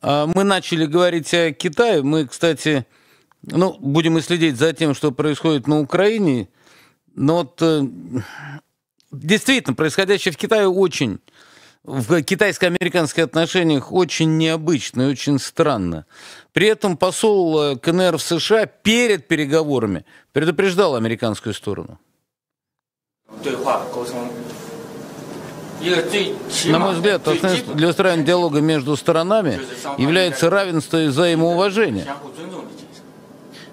А, мы начали говорить о Китае. Мы, кстати, ну, будем и следить за тем, что происходит на Украине. Но вот э, действительно, происходящее в Китае очень в китайско-американских отношениях очень необычно и очень странно. При этом посол э, КНР в США перед переговорами предупреждал американскую сторону. На мой взгляд, основным для устранения диалога между сторонами является равенство и взаимоуважение.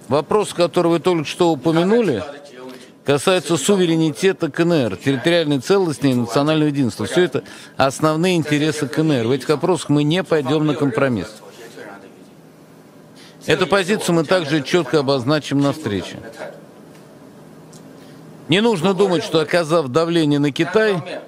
Вопрос, который вы только что упомянули, касается суверенитета КНР, территориальной целостности и национального единства. Все это основные интересы КНР. В этих вопросах мы не пойдем на компромисс. Эту позицию мы также четко обозначим на встрече. Не нужно думать, что оказав давление на Китай,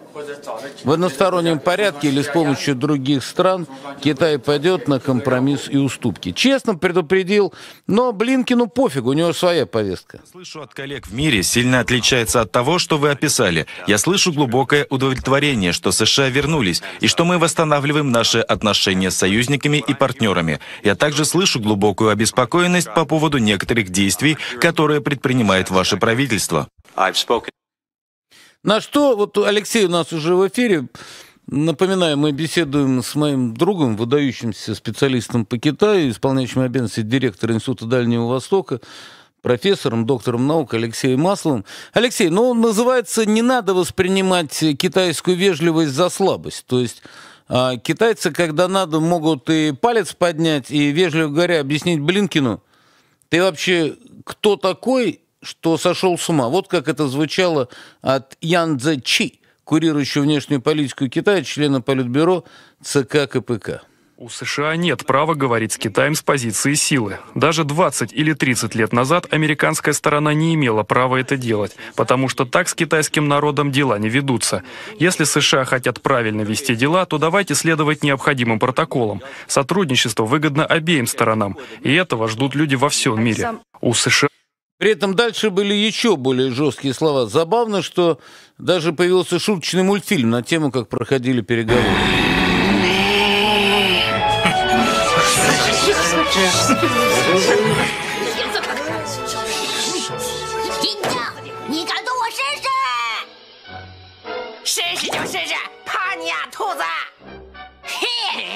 в одностороннем порядке или с помощью других стран Китай пойдет на компромисс и уступки. Честно предупредил, но Блинкину пофиг, у него своя повестка. Слышу от коллег в мире сильно отличается от того, что вы описали. Я слышу глубокое удовлетворение, что США вернулись и что мы восстанавливаем наши отношения с союзниками и партнерами. Я также слышу глубокую обеспокоенность по поводу некоторых действий, которые предпринимает ваше правительство. На что, вот Алексей у нас уже в эфире, Напоминаю, мы беседуем с моим другом, выдающимся специалистом по Китаю, исполняющим обязанности директора Института Дальнего Востока, профессором, доктором наук Алексеем Масловым. Алексей, ну, называется, не надо воспринимать китайскую вежливость за слабость. То есть а, китайцы, когда надо, могут и палец поднять, и, вежливо говоря, объяснить Блинкину, ты вообще кто такой что сошел с ума. Вот как это звучало от Ян Цзэ Чи, курирующего внешнюю политику Китая, члена Политбюро ЦК КПК. У США нет права говорить с Китаем с позиции силы. Даже 20 или 30 лет назад американская сторона не имела права это делать, потому что так с китайским народом дела не ведутся. Если США хотят правильно вести дела, то давайте следовать необходимым протоколам. Сотрудничество выгодно обеим сторонам, и этого ждут люди во всем мире. У США при этом дальше были еще более жесткие слова. Забавно, что даже появился шуточный мультфильм на тему, как проходили переговоры.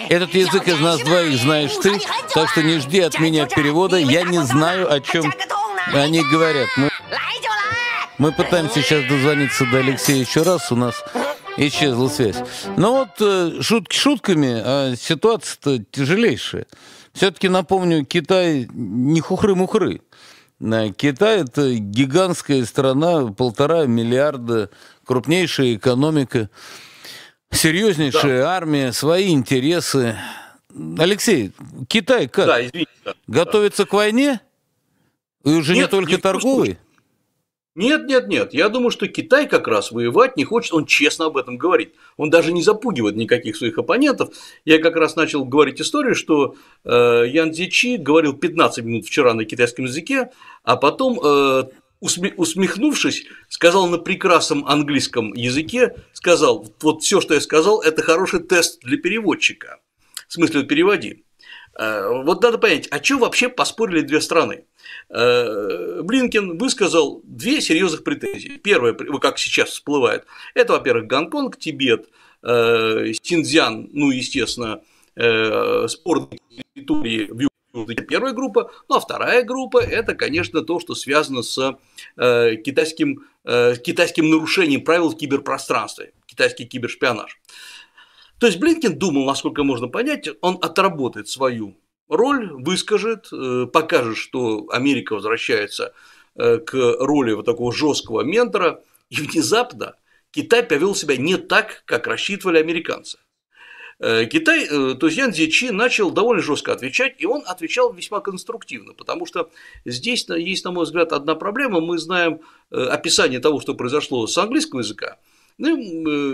Этот язык из нас двоих знаешь ты, так что не жди от меня перевода, я не знаю, о чем они говорят, мы, мы пытаемся сейчас дозвониться до Алексея еще раз, у нас исчезла связь. Но ну вот э, шутки шутками, а ситуация-то тяжелейшая. Все-таки напомню, Китай не хухры-мухры. Э, Китай – это гигантская страна, полтора миллиарда, крупнейшая экономика, серьезнейшая да. армия, свои интересы. Алексей, Китай как? Да, извините. Да, Готовится да. к войне? И уже нет, не только торговый? Нет, нет, нет. Я думаю, что Китай как раз воевать не хочет, он честно об этом говорит. Он даже не запугивает никаких своих оппонентов. Я как раз начал говорить историю, что э, Ян Дзичи говорил 15 минут вчера на китайском языке, а потом, э, усмехнувшись, сказал на прекрасном английском языке, сказал, вот все, что я сказал, это хороший тест для переводчика. В смысле, переводи. Э, вот надо понять, а что вообще поспорили две страны? Э, Блинкен высказал две серьезных претензии. Первая, как сейчас всплывает, это, во-первых, Гонконг, Тибет, э, Синьцзян, ну, естественно, э, спорные территории в это первая группа. Ну а вторая группа это, конечно, то, что связано с э, китайским, э, китайским нарушением правил в киберпространстве, китайский кибершпионаж. То есть Блинкин думал, насколько можно понять, он отработает свою роль, выскажет, э, покажет, что Америка возвращается э, к роли вот такого жесткого ментора, и внезапно Китай повел себя не так, как рассчитывали американцы. Э, Китай, то есть Ян Зичи начал довольно жестко отвечать, и он отвечал весьма конструктивно, потому что здесь есть, на мой взгляд, одна проблема. Мы знаем описание того, что произошло с английского языка, ну,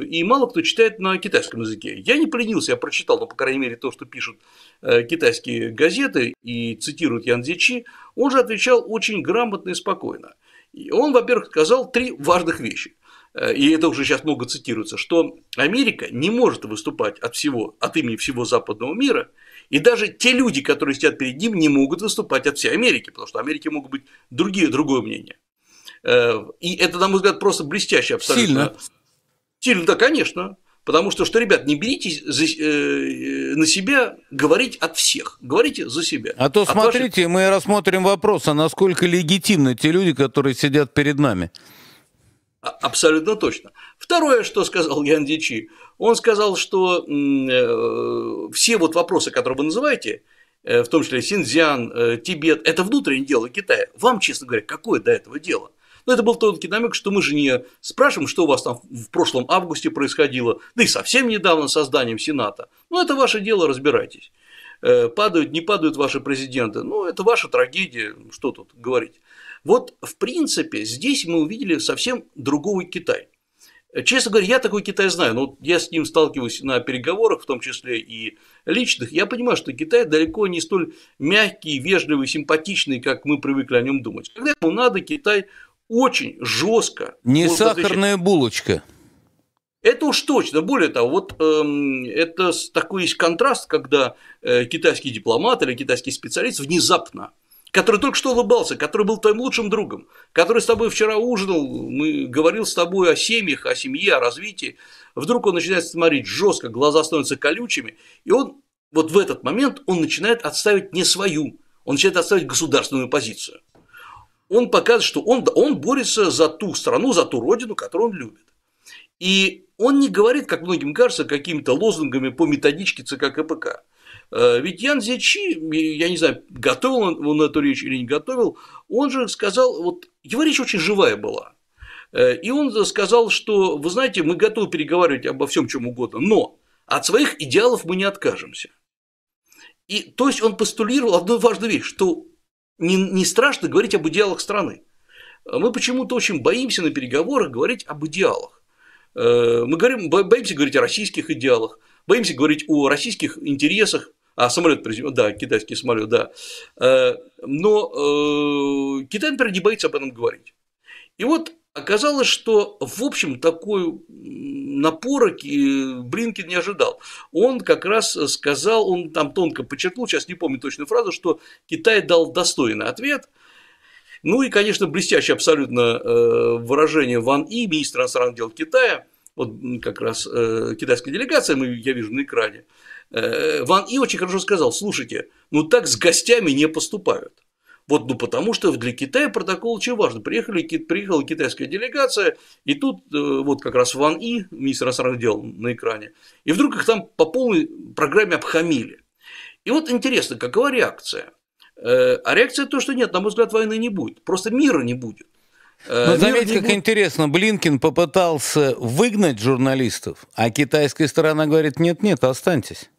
э, и мало кто читает на китайском языке. Я не поленился, я прочитал, но по крайней мере, то, что пишут э, китайские газеты и цитируют Ян Дзичи, он же отвечал очень грамотно и спокойно. И он, во-первых, сказал три важных вещи э, и это уже сейчас много цитируется, что Америка не может выступать от всего, от имени всего западного мира, и даже те люди, которые сидят перед ним, не могут выступать от всей Америки, потому что в Америке могут быть другие, другое мнение. И это, на мой взгляд, просто блестяще абсолютно. Сильно Сильно, ну да, конечно. Потому что, что, ребят, не беритесь за, э, э, на себя говорить от всех, говорите за себя. А то от смотрите, вашей... мы рассмотрим вопрос, а насколько легитимны те люди, которые сидят перед нами. А, абсолютно точно. Второе, что сказал Ян Дичи, он сказал, что э, все вот вопросы, которые вы называете, э, в том числе Синьцзян, э, Тибет, это внутреннее дело Китая. Вам, честно говоря, какое до этого дело? Но это был тонкий намек, что мы же не спрашиваем, что у вас там в прошлом августе происходило, да и совсем недавно созданием Сената. Ну, это ваше дело, разбирайтесь. Э, падают, не падают ваши президенты. Ну, это ваша трагедия, ну, что тут говорить. Вот, в принципе, здесь мы увидели совсем другого Китай. Э, честно говоря, я такой Китай знаю, но я с ним сталкиваюсь на переговорах, в том числе и личных. Я понимаю, что Китай далеко не столь мягкий, вежливый, симпатичный, как мы привыкли о нем думать. Когда ему надо, Китай очень жестко. Не сахарная защищать. булочка. Это уж точно. Более того, вот эм, это такой есть контраст, когда э, китайский дипломат или китайский специалист внезапно, который только что улыбался, который был твоим лучшим другом, который с тобой вчера ужинал, мы говорил с тобой о семьях, о семье, о развитии, вдруг он начинает смотреть жестко, глаза становятся колючими, и он вот в этот момент он начинает отставить не свою, он начинает отставить государственную позицию он показывает, что он, он борется за ту страну, за ту родину, которую он любит. И он не говорит, как многим кажется, какими-то лозунгами по методичке ЦК КПК. Э, ведь Ян Зичи, я не знаю, готовил он эту речь или не готовил, он же сказал, вот его речь очень живая была. Э, и он сказал, что, вы знаете, мы готовы переговаривать обо всем чем угодно, но от своих идеалов мы не откажемся. И, то есть он постулировал одну важную вещь, что не, не страшно говорить об идеалах страны. Мы почему-то очень боимся на переговорах говорить об идеалах. Э, мы говорим, боимся говорить о российских идеалах, боимся говорить о российских интересах, а самолет приземлен, да, китайский самолет, да. Э, но э, Китай, например, не боится об этом говорить. И вот оказалось, что, в общем, такой напора Блинкин не ожидал. Он как раз сказал, он там тонко подчеркнул, сейчас не помню точную фразу, что Китай дал достойный ответ. Ну и, конечно, блестящее абсолютно э, выражение Ван И, министра иностранных дел Китая, вот как раз э, китайская делегация, мы, я вижу на экране, э, Ван И очень хорошо сказал, слушайте, ну так с гостями не поступают. Вот, ну, потому что для Китая протокол очень важен. Приехали, приехала китайская делегация, и тут э, вот как раз Ван И, министр иностранных дел, на экране, и вдруг их там по полной программе обхамили. И вот интересно, какова реакция? Э, а реакция то, что нет, на мой взгляд, войны не будет. Просто мира не будет. Э, Но заметь, как интересно, Блинкин попытался выгнать журналистов, а китайская сторона говорит, нет-нет, останьтесь.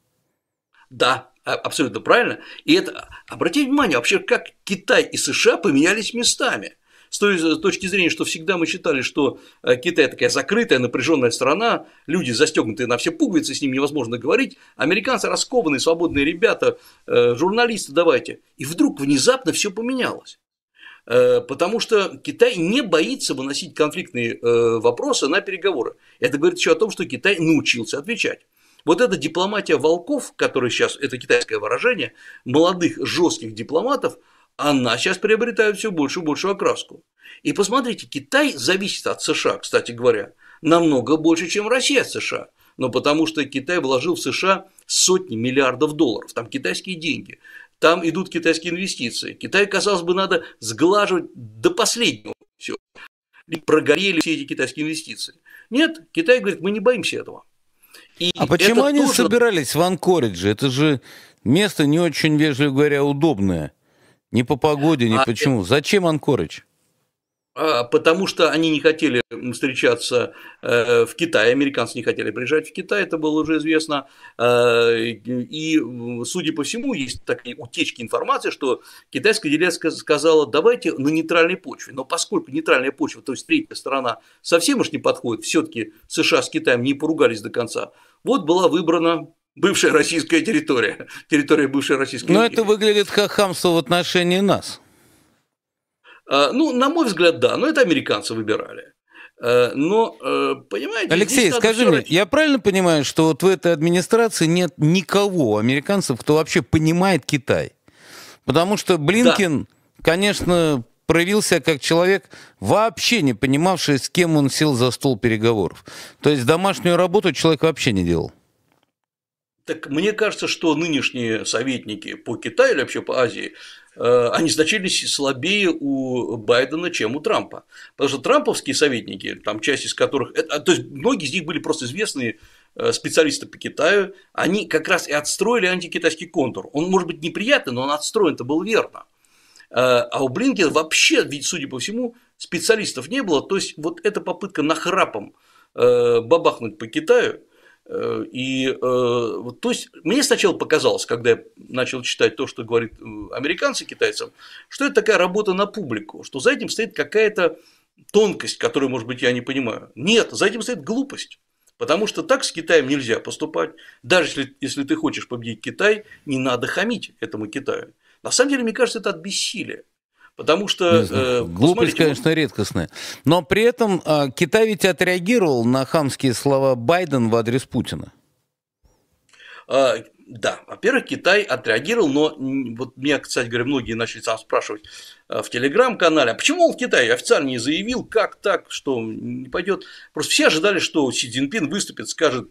Да, а, абсолютно правильно. И это, обратите внимание, вообще как Китай и США поменялись местами. С, той, с точки зрения, что всегда мы считали, что э, Китай такая закрытая, напряженная страна, люди застегнутые на все пуговицы, с ним невозможно говорить, американцы раскованные, свободные ребята, э, журналисты давайте. И вдруг внезапно все поменялось э, потому что Китай не боится выносить конфликтные вопросы на переговоры. Это говорит еще о том, что Китай научился отвечать. Вот эта дипломатия волков, которая сейчас, это китайское выражение, молодых жестких дипломатов, она сейчас приобретает все больше и большую окраску. И посмотрите, Китай зависит от США, кстати говоря, намного больше, чем Россия от США. Но потому что Китай вложил в США сотни миллиардов долларов, там китайские деньги, там идут китайские инвестиции. Китай, казалось бы, надо сглаживать до последнего все. И прогорели все эти китайские инвестиции. Нет, Китай говорит, мы не боимся этого. И а почему они тоже... собирались в Анкоридже? Это же место не очень, вежливо говоря, удобное. Ни по погоде, ни а почему. Это... Зачем Анкоридж? А, потому что они не хотели встречаться э, в Китае, американцы не хотели приезжать в Китай, это было уже известно. Э, и, судя по всему, есть такие утечки информации, что китайская делегация сказала, давайте на нейтральной почве. Но поскольку нейтральная почва, то есть третья сторона, совсем уж не подходит, все-таки США с Китаем не поругались до конца, вот была выбрана бывшая российская территория, территория бывшей российской Но это выглядит как хамство в отношении нас. А, ну, на мой взгляд, да, но это американцы выбирали. А, но, э, понимаете... Алексей, скажи мне, я правильно понимаю, что вот в этой администрации нет никого американцев, кто вообще понимает Китай? Потому что Блинкин, да. конечно, проявился как человек, вообще не понимавший, с кем он сел за стол переговоров. То есть домашнюю работу человек вообще не делал. Так мне кажется, что нынешние советники по Китаю или вообще по Азии, э, они значительно слабее у Байдена, чем у Трампа. Потому что трамповские советники, там часть из которых, э, то есть многие из них были просто известные э, специалисты по Китаю, они как раз и отстроили антикитайский контур. Он, может быть, неприятный, но он отстроен это было верно. Э, а у Блинкина вообще, ведь, судя по всему, специалистов не было. То есть, вот эта попытка нахрапом э, бабахнуть по Китаю, э, и то есть мне сначала показалось, когда я начал читать то, что говорит американцы китайцам, что это такая работа на публику, что за этим стоит какая-то тонкость, которую, может быть, я не понимаю. Нет, за этим стоит глупость. Потому что так с Китаем нельзя поступать. Даже если, если ты хочешь победить Китай, не надо хамить этому Китаю. На самом деле, мне кажется, это от бессилия. Потому что... Э, Глупость, конечно, редкостная. Но при этом э, Китай ведь отреагировал на хамские слова Байден в адрес Путина. Э, да, во-первых, Китай отреагировал, но вот меня, кстати говоря, многие начали сам спрашивать э, в телеграм-канале, а почему он в Китае официально не заявил, как так, что не пойдет. Просто все ожидали, что Си Цзиньпин выступит, скажет,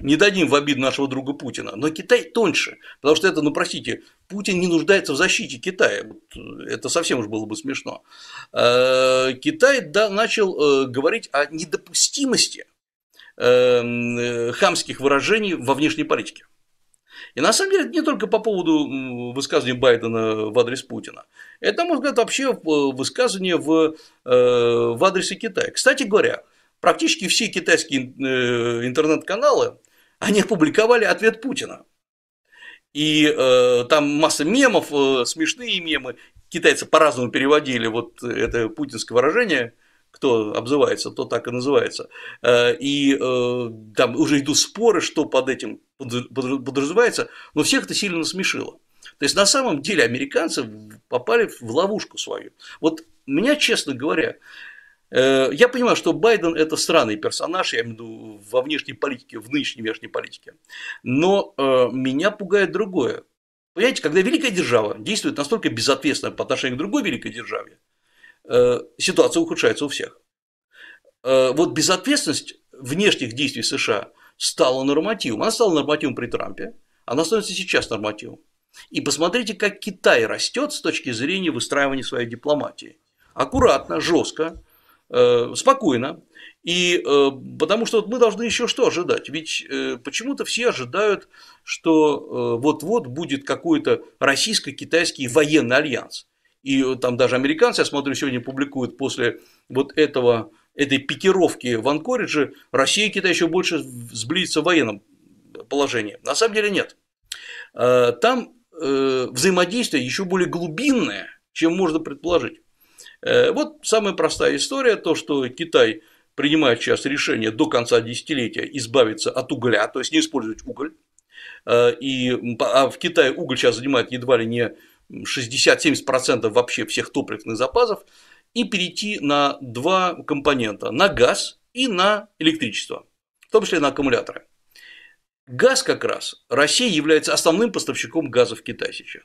не дадим в обиду нашего друга Путина. Но Китай тоньше, потому что это, ну простите, Путин не нуждается в защите Китая. Э, это совсем уж было бы смешно. Э, Китай да, начал э, говорить о недопустимости хамских выражений во внешней политике. И на самом деле это не только по поводу высказывания Байдена в адрес Путина. Это, на мой взгляд, вообще высказывание в, в адресе Китая. Кстати говоря, практически все китайские интернет-каналы они опубликовали ответ Путина. И э, там масса мемов, э, смешные мемы. Китайцы по-разному переводили вот это путинское выражение, кто обзывается, то так и называется. Э, и э, там уже идут споры, что под этим подразумевается, но всех это сильно смешило. То есть на самом деле американцы попали в ловушку свою. Вот меня, честно говоря, Э, я понимаю, что Байден это странный персонаж, я имею в виду во внешней политике, в нынешней внешней политике. Но э, меня пугает другое. Понимаете, когда великая держава действует настолько безответственно по отношению к другой великой державе, э, ситуация ухудшается у всех. Вот безответственность внешних действий США стала нормативом. Она стала нормативом при Трампе, она становится сейчас нормативом. И посмотрите, как Китай растет с точки зрения выстраивания своей дипломатии. Аккуратно, жестко, Э, спокойно. И э, потому что мы должны еще что ожидать? Ведь э, почему-то все ожидают, что вот-вот будет какой-то российско-китайский военный альянс. И там даже американцы, я смотрю, сегодня публикуют после вот этого, этой пикировки в Анкоридже, Россия и Китай еще больше сблизится в военном положении. На самом деле нет. Там взаимодействие еще более глубинное, чем можно предположить. Э, вот самая простая история, то, что Китай принимает сейчас решение до конца десятилетия избавиться от угля, то есть не использовать уголь, э, и, а в Китае уголь сейчас занимает едва ли не 60-70% вообще всех топливных запасов, и перейти на два компонента – на газ и на электричество, в том числе на аккумуляторы. Газ как раз, Россия является основным поставщиком газа в Китай сейчас.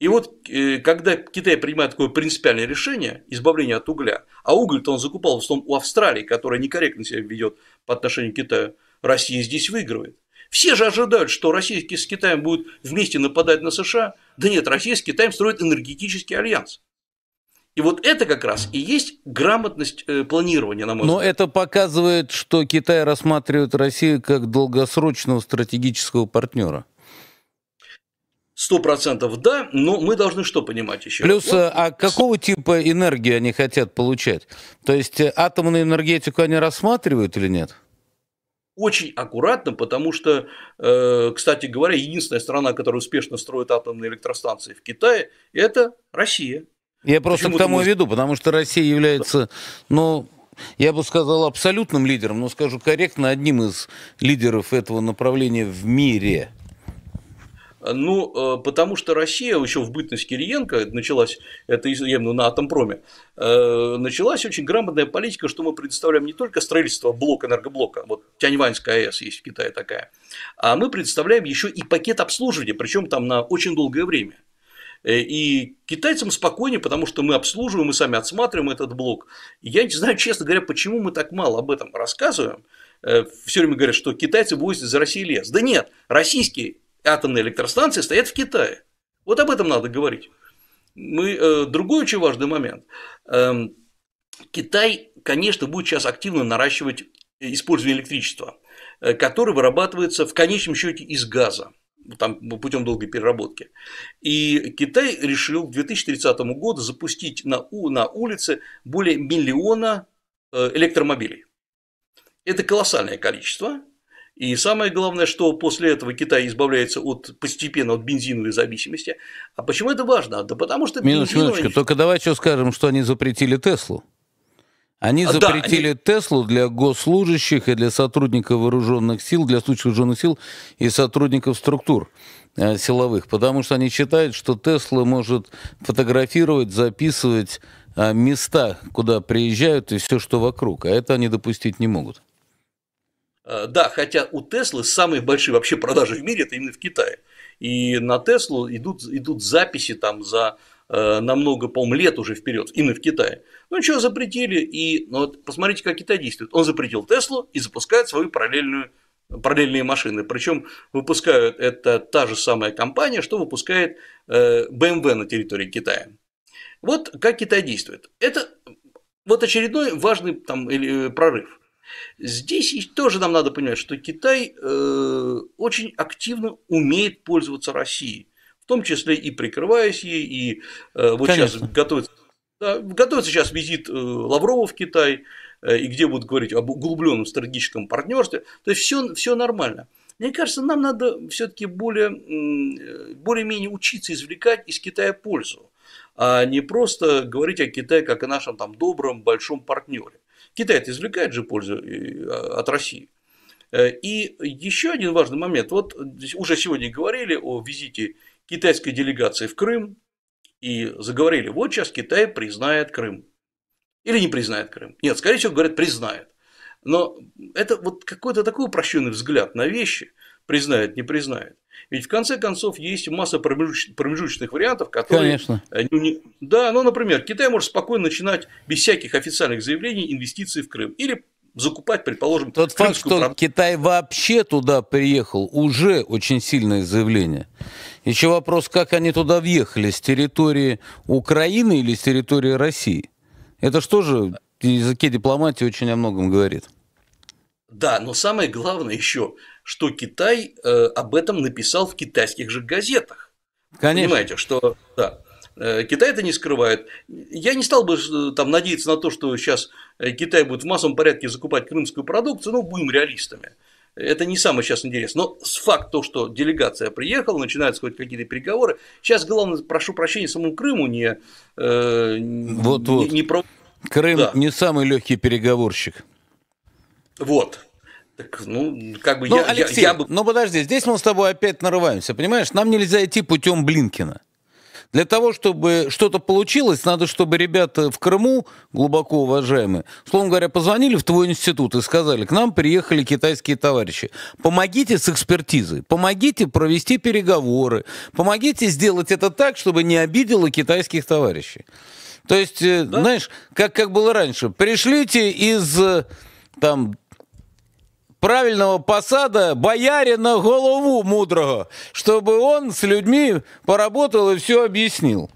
И вот э, когда Китай принимает такое принципиальное решение избавление от угля, а уголь-то он закупал в основном у Австралии, которая некорректно себя ведет по отношению к Китаю, Россия здесь выигрывает. Все же ожидают, что Россия с Китаем будет вместе нападать на США. Да нет, Россия с Китаем строит энергетический альянс. И вот это как раз и есть грамотность э, планирования, на мой Но взгляд. Но это показывает, что Китай рассматривает Россию как долгосрочного стратегического партнера. 100% да, но мы должны что понимать еще? Плюс, вот. а какого типа энергии они хотят получать? То есть э, атомную энергетику они рассматривают или нет? очень аккуратно, потому что, э, кстати говоря, единственная страна, которая успешно строит атомные электростанции в Китае, это Россия. Я просто Почему к тому и веду, потому что Россия является, ну, я бы сказал, абсолютным лидером, но скажу корректно, одним из лидеров этого направления в мире. Ну, э, потому что Россия еще в бытность Кириенко, началась, это явно на Атомпроме, э, началась очень грамотная политика, что мы предоставляем не только строительство блока энергоблока, вот Тяньваньская АЭС есть в Китае такая, а мы предоставляем еще и пакет обслуживания, причем там на очень долгое время. Э, и китайцам спокойнее, потому что мы обслуживаем, мы сами отсматриваем этот блок. я не знаю, честно говоря, почему мы так мало об этом рассказываем. Все время говорят, что китайцы возят за России лес. Да нет, российский атомные электростанции стоят в Китае. Вот об этом надо говорить. Мы, э, другой очень важный момент. Эм, Китай, конечно, будет сейчас активно наращивать использование электричества, э, которое вырабатывается в конечном счете из газа там, ну, путем долгой переработки. И Китай решил к 2030 году запустить на, на улице более миллиона э, электромобилей. Это колоссальное количество, и самое главное, что после этого Китай избавляется от, постепенно от бензиновой зависимости. А почему это важно? Да потому что... Минуточку, бензиновый... Только давай еще скажем, что они запретили Теслу. Они а, запретили да, Теслу для госслужащих и для сотрудников вооруженных сил, для случаев вооруженных сил и сотрудников структур э, силовых, потому что они считают, что Тесла может фотографировать, записывать э, места, куда приезжают и все, что вокруг, а это они допустить не могут. Э, да, хотя у Теслы самые большие вообще продажи в мире это именно в Китае. И на Теслу идут, идут записи там за э, намного, по-моему, лет уже вперед, именно в Китае. Ну что, запретили, и ну, вот посмотрите, как Китай действует. Он запретил Теслу и запускает свою параллельную параллельные машины. Причем выпускают это та же самая компания, что выпускает BMW э, эм на территории Китая. Вот как Китай действует. Это вот очередной важный там, прорыв. Здесь тоже нам надо понимать, что Китай э, очень активно умеет пользоваться Россией, в том числе и прикрываясь ей, и э, вот Конечно. сейчас готовится, да, готовится сейчас визит э, Лаврова в Китай, э, и где будут говорить об углубленном стратегическом партнерстве. То есть все, все нормально. Мне кажется, нам надо все-таки более, более-менее учиться извлекать из Китая пользу, а не просто говорить о Китае как о нашем там добром большом партнере. Китай извлекает же пользу э, а, от России. Э, и еще один важный момент. Вот уже сегодня говорили о визите китайской делегации в Крым и заговорили, вот сейчас Китай признает Крым. Или не признает Крым. Нет, скорее всего, говорят, признает. Но это вот какой-то такой упрощенный взгляд на вещи – признает, не признает. Ведь в конце концов есть масса промежуточных вариантов, которые... Конечно. Э, ну, да, ну, например, Китай может спокойно начинать без всяких официальных заявлений инвестиции в Крым. Или закупать, предположим, Тот факт, что продукцию. Китай вообще туда приехал, уже очень сильное заявление. Еще вопрос, как они туда въехали, с территории Украины или с территории России? Это что же языке дипломатии очень о многом говорит. Да, но самое главное еще, что Китай э, об этом написал в китайских же газетах. Конечно. Понимаете, что да. Э, Китай это не скрывает. Я не стал бы э, там надеяться на то, что сейчас э, Китай будет в массовом порядке закупать крымскую продукцию, но ну, будем реалистами. Это не самое сейчас интересное. Но с факт то, что делегация приехала, начинаются хоть какие-то переговоры. Сейчас главное, прошу прощения, самому Крыму не... Э, вот, не, вот. не про... Крым да. не самый легкий переговорщик. Вот. Так, ну, как бы но, ну, я, Алексей, я, я бы... Ну, подожди, здесь мы с тобой опять нарываемся, понимаешь? Нам нельзя идти путем Блинкина. Для того, чтобы что-то получилось, надо, чтобы ребята в Крыму, глубоко уважаемые, словом говоря, позвонили в твой институт и сказали, к нам приехали китайские товарищи. Помогите с экспертизой, помогите провести переговоры, помогите сделать это так, чтобы не обидело китайских товарищей. То есть, э, да? знаешь, как, как было раньше, пришлите из э, там правильного посада бояре на голову мудрого, чтобы он с людьми поработал и все объяснил.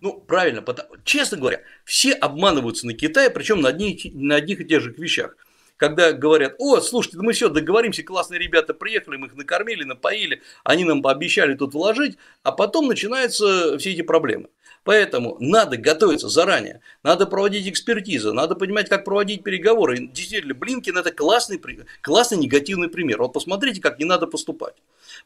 Ну, правильно, потому, честно говоря, все обманываются на Китае, причем на, одни, на одних и тех же вещах. Когда говорят, о, слушайте, да ну мы все договоримся, классные ребята приехали, мы их накормили, напоили, они нам пообещали тут вложить, а потом начинаются все эти проблемы. Поэтому надо готовиться заранее, надо проводить экспертизу, надо понимать, как проводить переговоры. И действительно, Блинкин это классный, классный негативный пример. Вот посмотрите, как не надо поступать.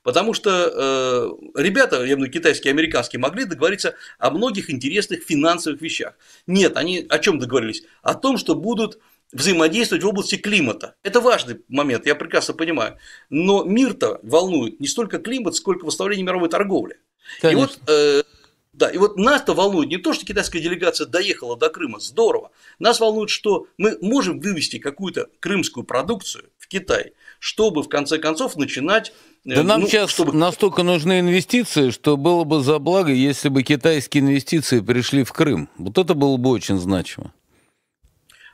Потому что э, ребята, я думаю, китайские и американские, могли договориться о многих интересных финансовых вещах. Нет, они о чем договорились? О том, что будут взаимодействовать в области климата. Это важный момент, я прекрасно понимаю. Но мир-то волнует не столько климат, сколько восстановление мировой торговли. Конечно. И вот э, да, и вот нас-то волнует не то, что китайская делегация доехала до Крыма, здорово. Нас волнует, что мы можем вывести какую-то крымскую продукцию в Китай, чтобы в конце концов начинать... Э, да ну, нам сейчас чтобы... настолько нужны инвестиции, что было бы за благо, если бы китайские инвестиции пришли в Крым. Вот это было бы очень значимо.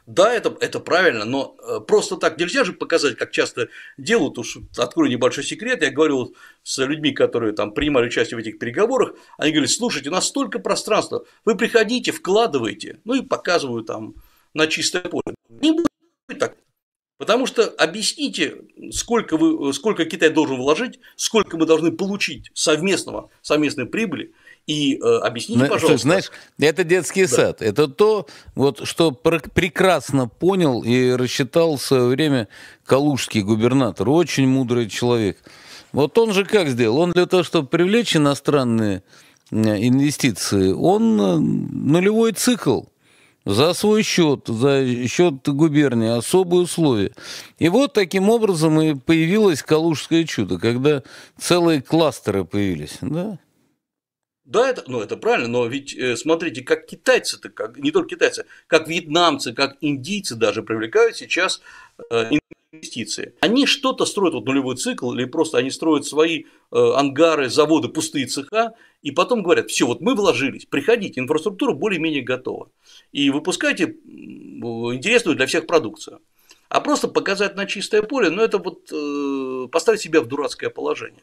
Да, это, это правильно, но э, просто так нельзя же показать, как часто делают, уж открою небольшой секрет, я говорил вот с людьми, которые там принимали участие в этих переговорах, они говорили: слушайте, у нас столько пространства, вы приходите, вкладываете, ну и показываю там на чистое поле. Не будет так. Потому что объясните, сколько, вы, э, сколько Китай должен вложить, сколько мы должны получить совместного, совместной прибыли – и э, объясните, пожалуйста. Слушай, знаешь, это детский да. сад. Это то, вот, что прекрасно понял и рассчитал в свое время калужский губернатор. Очень мудрый человек. Вот он же как сделал? Он для того, чтобы привлечь иностранные э, инвестиции, он э, нулевой цикл за свой счет, за счет губернии, особые условия. И вот таким образом и появилось калужское чудо, когда целые кластеры появились. Да? Да, это, ну, это правильно, но ведь э, смотрите, как китайцы-то, как, не только китайцы, как вьетнамцы, как индийцы даже привлекают сейчас э, инвестиции. Они что-то строят, вот нулевой цикл, или просто они строят свои э, ангары, заводы, пустые цеха, и потом говорят, все, вот мы вложились, приходите, инфраструктура более-менее готова, и выпускайте интересную для всех продукцию. А просто показать на чистое поле, ну это вот э, поставить себя в дурацкое положение.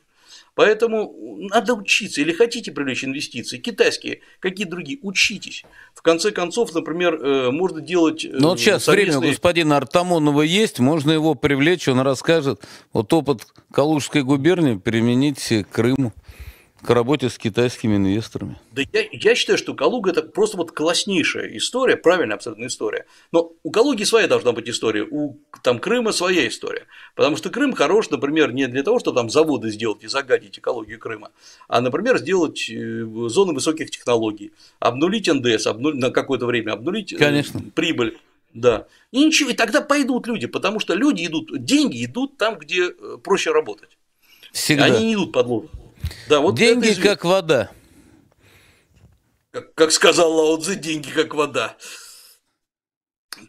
Поэтому надо учиться. Или хотите привлечь инвестиции, китайские, какие другие, учитесь. В конце концов, например, э, можно делать... Э, ну, вот сейчас совместные... время господина Артамонова есть, можно его привлечь, он расскажет. Вот опыт Калужской губернии применить к Крыму к работе с китайскими инвесторами. Да я, я считаю, что Калуга это просто вот класснейшая история, правильная абсолютно история. Но у Калуги своя должна быть история, у там Крыма своя история. Потому что Крым хорош, например, не для того, чтобы там заводы сделать и загадить экологию Крыма, а, например, сделать э, зоны высоких технологий, обнулить НДС, обнулить на какое-то время, обнулить э, Конечно. прибыль. Да. И ничего, и тогда пойдут люди, потому что люди идут, деньги идут там, где э, проще работать. Всегда. Они не идут под лодку. Да, вот Деньги как вода. Как, как сказал Лао Цзи, деньги как вода.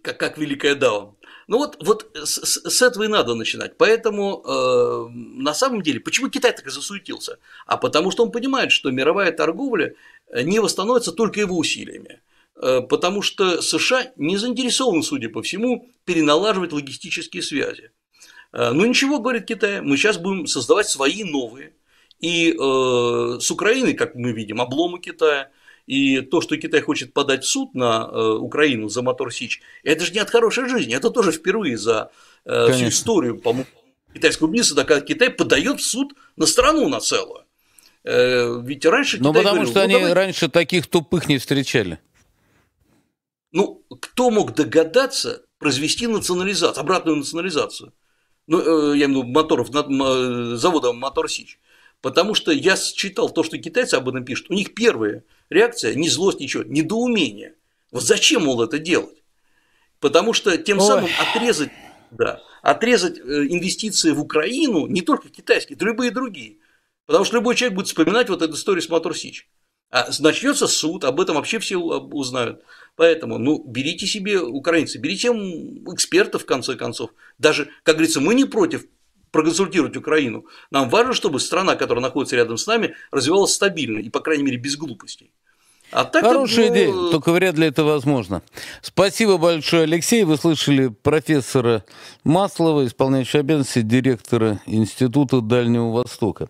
Как, как великая Дао. Ну вот, вот с, с этого и надо начинать. Поэтому э, на самом деле, почему Китай так и засуетился? А потому что он понимает, что мировая торговля э, не восстановится только его усилиями. Э, потому что США не заинтересованы, судя по всему, переналаживать логистические связи. Э, ну ничего, говорит Китай, мы сейчас будем создавать свои новые и э, с Украиной, как мы видим, облому Китая. И то, что Китай хочет подать в суд на э, Украину за мотор Сич, это же не от хорошей жизни. Это тоже впервые за э, всю историю, по-моему, китайского бизнеса, когда Китай подает в суд на страну на целую. Э, ведь раньше ну, Китай, Ну, потому говорил, что ну, они давай... раньше таких тупых не встречали. Ну, кто мог догадаться произвести национализацию, обратную национализацию? Ну, э, я имею в виду моторов, над, э, завода «Мотор Сич». Потому что я считал то, что китайцы об этом пишут. У них первая реакция – не злость, ничего, недоумение. Вот зачем, мол, это делать? Потому что тем Ой. самым отрезать, да, отрезать э, инвестиции в Украину, не только китайские, любые другие. Потому что любой человек будет вспоминать вот эту историю с Мотор Сич. А начнется суд, об этом вообще все узнают. Поэтому, ну, берите себе, украинцы, берите экспертов, в конце концов. Даже, как говорится, мы не против проконсультировать Украину. Нам важно, чтобы страна, которая находится рядом с нами, развивалась стабильно и, по крайней мере, без глупостей. А так Хорошая ну... идея, только вряд ли это возможно. Спасибо большое, Алексей. Вы слышали профессора Маслова, исполняющего обязанности директора Института Дальнего Востока.